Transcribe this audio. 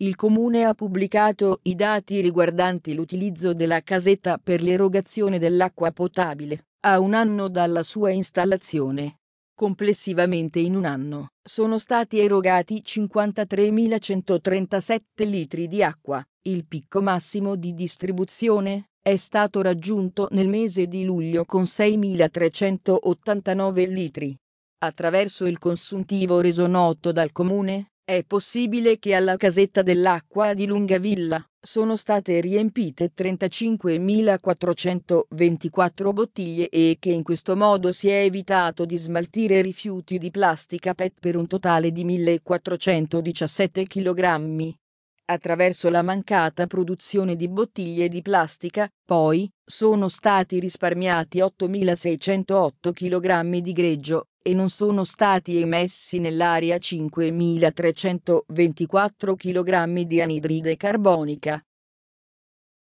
il Comune ha pubblicato i dati riguardanti l'utilizzo della casetta per l'erogazione dell'acqua potabile, a un anno dalla sua installazione. Complessivamente in un anno, sono stati erogati 53.137 litri di acqua, il picco massimo di distribuzione, è stato raggiunto nel mese di luglio con 6.389 litri. Attraverso il consuntivo reso noto dal Comune, è possibile che alla casetta dell'acqua di Lungavilla sono state riempite 35.424 bottiglie e che in questo modo si è evitato di smaltire rifiuti di plastica PET per un totale di 1.417 kg. Attraverso la mancata produzione di bottiglie di plastica, poi, sono stati risparmiati 8.608 kg di greggio, e non sono stati emessi nell'aria 5.324 kg di anidride carbonica,